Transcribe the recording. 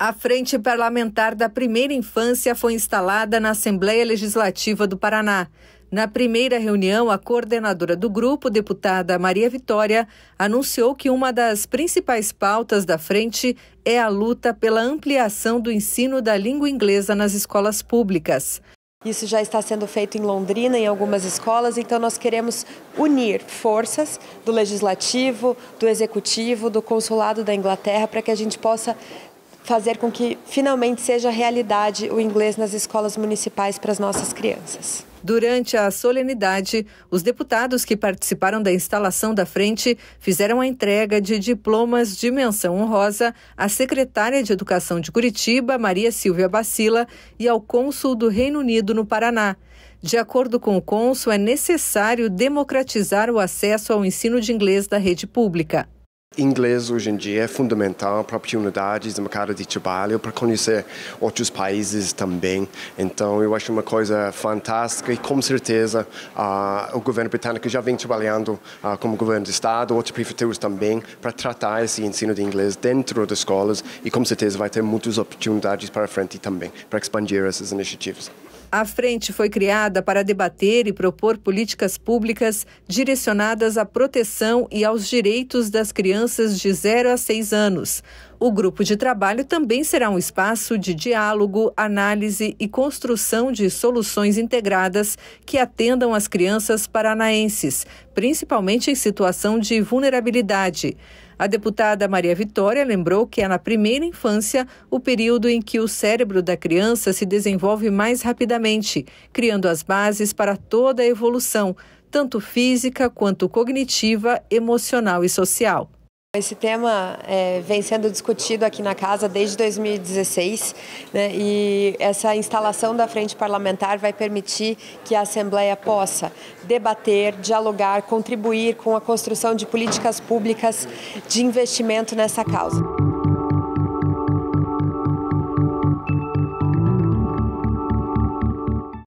A Frente Parlamentar da Primeira Infância foi instalada na Assembleia Legislativa do Paraná. Na primeira reunião, a coordenadora do grupo, deputada Maria Vitória, anunciou que uma das principais pautas da frente é a luta pela ampliação do ensino da língua inglesa nas escolas públicas. Isso já está sendo feito em Londrina, em algumas escolas, então nós queremos unir forças do legislativo, do executivo, do consulado da Inglaterra, para que a gente possa fazer com que finalmente seja realidade o inglês nas escolas municipais para as nossas crianças. Durante a solenidade, os deputados que participaram da instalação da frente fizeram a entrega de diplomas de menção honrosa à secretária de Educação de Curitiba, Maria Silvia Bacila, e ao cônsul do Reino Unido no Paraná. De acordo com o cônsul, é necessário democratizar o acesso ao ensino de inglês da rede pública. Inglês hoje em dia é fundamental para oportunidades no mercado de trabalho, para conhecer outros países também. Então, eu acho uma coisa fantástica e, com certeza, uh, o governo britânico já vem trabalhando uh, como governo de Estado, outros prefeituras também, para tratar esse ensino de inglês dentro das escolas e, com certeza, vai ter muitas oportunidades para frente também, para expandir essas iniciativas. A frente foi criada para debater e propor políticas públicas direcionadas à proteção e aos direitos das crianças de 0 a 6 anos. O grupo de trabalho também será um espaço de diálogo, análise e construção de soluções integradas que atendam as crianças paranaenses, principalmente em situação de vulnerabilidade. A deputada Maria Vitória lembrou que é na primeira infância o período em que o cérebro da criança se desenvolve mais rapidamente, criando as bases para toda a evolução, tanto física quanto cognitiva, emocional e social. Esse tema é, vem sendo discutido aqui na casa desde 2016 né, e essa instalação da frente parlamentar vai permitir que a Assembleia possa debater, dialogar, contribuir com a construção de políticas públicas de investimento nessa causa.